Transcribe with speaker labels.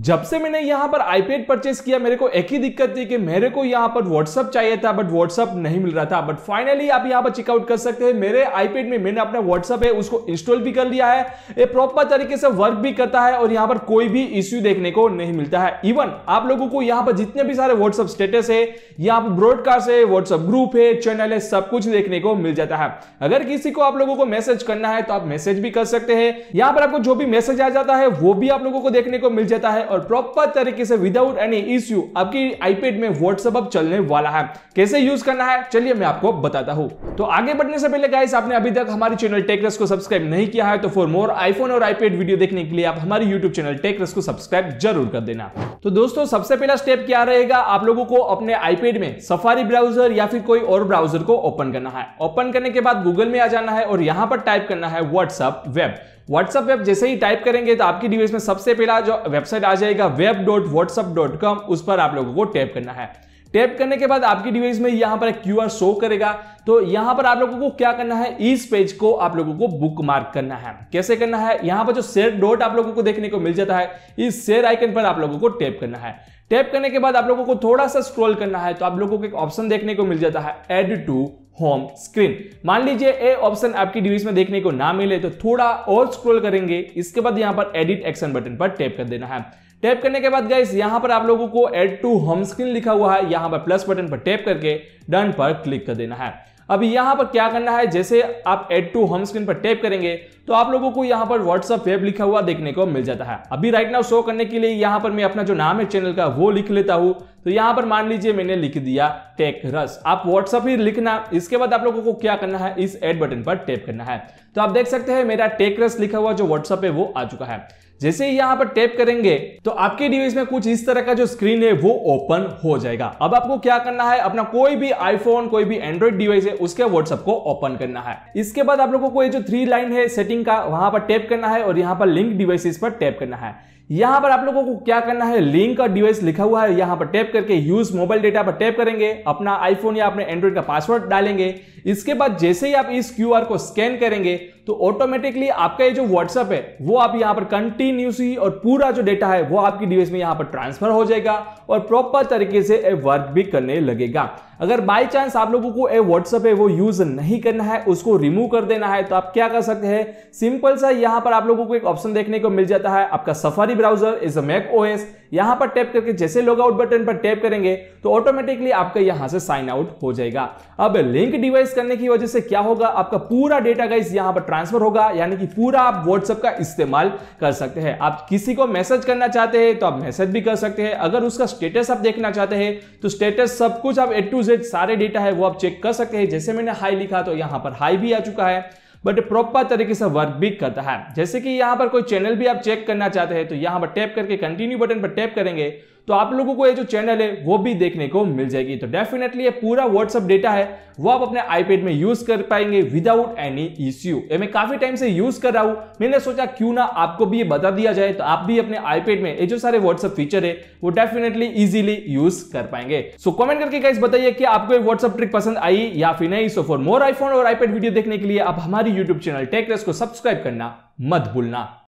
Speaker 1: जब से मैंने यहां पर आईपैड परचेस किया मेरे को एक ही दिक्कत थी कि मेरे को यहां पर व्हाट्सअप चाहिए था बट व्हाट्सअप नहीं मिल रहा था बट फाइनली आप यहां पर चेकआउट कर सकते हैं मेरे आईपैड में मैंने अपना व्हाट्सअप है उसको इंस्टॉल भी कर लिया है ये प्रॉपर तरीके से वर्क भी करता है और यहां पर कोई भी इश्यू देखने को नहीं मिलता है इवन आप लोगों को यहां पर जितने भी सारे व्हाट्सअप स्टेटस है यहाँ पर ब्रॉडकास्ट है व्हाट्सअप ग्रुप है चैनल है सब कुछ देखने को मिल जाता है अगर किसी को आप लोगों को मैसेज करना है तो आप मैसेज भी कर सकते हैं यहाँ पर आपको जो भी मैसेज आ जाता है वो भी आप लोगों को देखने को मिल जाता है है और प्रॉपर तरीके से विदाउट एनी इश्यू आपकी आईपेड में व्हाट्सअप अब चलने वाला है कैसे यूज करना है चलिए मैं आपको बताता हूँ तो आगे बढ़ने से पहले गाइस आपने अभी तक हमारे चैनल टेकरस को सब्सक्राइब नहीं किया है तो फॉर मोर आईफोन और आईपेड वीडियो देखने के लिए आप हमारे यूट्यूब चैनल टेकरस को सब्सक्राइब जरूर कर देना तो दोस्तों सबसे पहला स्टेप क्या रहेगा आप लोगों को अपने आईपेड में सफारी ब्राउजर या फिर कोई और ब्राउजर को ओपन करना है ओपन करने के बाद गूगल में आ जाना है और यहां पर टाइप करना है व्हाट्सअप वेब व्हाट्सएप वेब जैसे ही टाइप करेंगे तो आपकी डिवाइस में सबसे पहला जो वेबसाइट आ जाएगा web dot WhatsApp dot com उस पर आप लोगों को टैप करना है टैप करने के बाद आपकी डिवाइस में यहाँ पर क्यू आर शो करेगा तो यहाँ पर आप लोगों को क्या करना है इस पेज को आप लोगों को बुक मार्क करना है कैसे करना है यहाँ पर जो शेयर डॉट आप लोगों को देखने को मिल जाता है इस शेयर आइकन पर आप लोगों को टैप करना है टैप करने के बाद आप लोगों को थोड़ा सा स्क्रॉल करना है तो आप लोगों को एक ऑप्शन देखने को मिल जाता है एड टू होम स्क्रीन मान लीजिए ए ऑप्शन आपकी डिवाइस में देखने को ना मिले तो थोड़ा और स्क्रॉल करेंगे इसके बाद यहां पर एडिट एक्शन बटन पर टैप कर देना है टैप करने के बाद गाइस यहां पर आप लोगों को एड टू होम स्क्रीन लिखा हुआ है यहां पर प्लस बटन पर टैप करके डन पर क्लिक कर देना है अभी यहाँ पर क्या करना है जैसे आप एड टू होम स्क्रीन पर टैप करेंगे तो आप लोगों को यहाँ पर व्हाट्सअप वेब लिखा हुआ देखने को मिल जाता है अभी राइट नाउ शो करने के लिए यहाँ पर मैं अपना जो नाम है चैनल का वो लिख लेता हूँ तो यहाँ पर मान लीजिए मैंने लिख दिया टेक रस आप व्हाट्सअप ही लिखना इसके बाद आप लोगों को क्या करना है इस एड बटन पर टैप करना है तो आप देख सकते हैं मेरा टेक रस लिखा हुआ जो व्हाट्सअप है वो आ चुका है जैसे ही यहाँ पर टैप करेंगे तो आपके डिवाइस में कुछ इस तरह का जो स्क्रीन है वो ओपन हो जाएगा अब आपको क्या करना है अपना कोई भी आईफोन कोई भी एंड्रॉइड डिवाइस है उसके व्हाट्सअप को ओपन करना है इसके बाद आप लोगों को ये जो थ्री लाइन है सेटिंग का वहां पर टैप करना है और यहाँ पर लिंक डिवाइसिस पर टैप करना है यहां पर आप लोगों को क्या करना है लिंक का डिवाइस लिखा हुआ है यहां पर टैप करके यूज मोबाइल डेटा पर टैप करेंगे अपना आईफोन या अपने एंड्रॉइड का पासवर्ड डालेंगे इसके बाद जैसे ही आप इस क्यूआर को स्कैन करेंगे तो ऑटोमेटिकली आपका ये जो व्हाट्सअप है वो आप यहां पर कंटिन्यू स्क्रीन यूसी और पूरा जो डेटा है वो आपकी डिवाइस में यहाँ पर ट्रांसफर हो जाएगा और प्रॉपर तरीके से वर्क भी करने लगेगा अगर बाई चांस आप लोगों को व्हाट्सएप है वो यूज नहीं करना है उसको रिमूव कर देना है तो आप क्या कर सकते हैं सिंपल सा यहाँ पर आप लोगों को एक ऑप्शन देखने को मिल जाता है आपका Safari browser is a Mac OS यहाँ पर टैप करके जैसे लॉग आउट बटन पर टैप करेंगे तो ऑटोमेटिकली आपका यहाँ से साइन आउट हो जाएगा अब लिंक डिवाइस करने की वजह से क्या होगा आपका पूरा डेटा गाइस यहाँ पर ट्रांसफर होगा यानी कि पूरा आप व्हाट्सअप का इस्तेमाल कर सकते हैं आप किसी को मैसेज करना चाहते हैं तो आप मैसेज भी कर सकते हैं अगर उसका स्टेटस आप देखना चाहते हैं तो स्टेटस सब कुछ आप ए टू से सारे डेटा है वो आप चेक कर सकते हैं जैसे मैंने हाई लिखा तो यहाँ पर हाई भी आ चुका है बट प्रॉपर तरीके से वर्क भी करता है जैसे कि यहाँ पर कोई चैनल भी आप चेक करना चाहते हैं तो यहाँ पर टैप करके कंटिन्यू बटन पर टैप करेंगे तो आप लोगों को ये जो चैनल है वो भी देखने को मिल जाएगी तो डेफिनेटली ये पूरा व्हाट्सअप डेटा है वो आप अपने आईपेड में यूज कर पाएंगे विदाउट एनी इश्यू ये मैं काफी टाइम से यूज कर रहा हूं मैंने सोचा क्यों ना आपको भी ये बता दिया जाए तो आप भी अपने आईपेड में ये जो सारे व्हाट्सअप फीचर है वो डेफिनेटली इजिली यूज कर पाएंगे सो so, कॉमेंट करके गाइस बताइए कि आपको व्हाट्सअप ट्रिक पसंद आई या फिर नहीं सो फॉर मोर आईफोन और आईपेड वीडियो देखने के लिए आप हमारी यूट्यूब चैनल टेक को सब्सक्राइब करना मत भूलना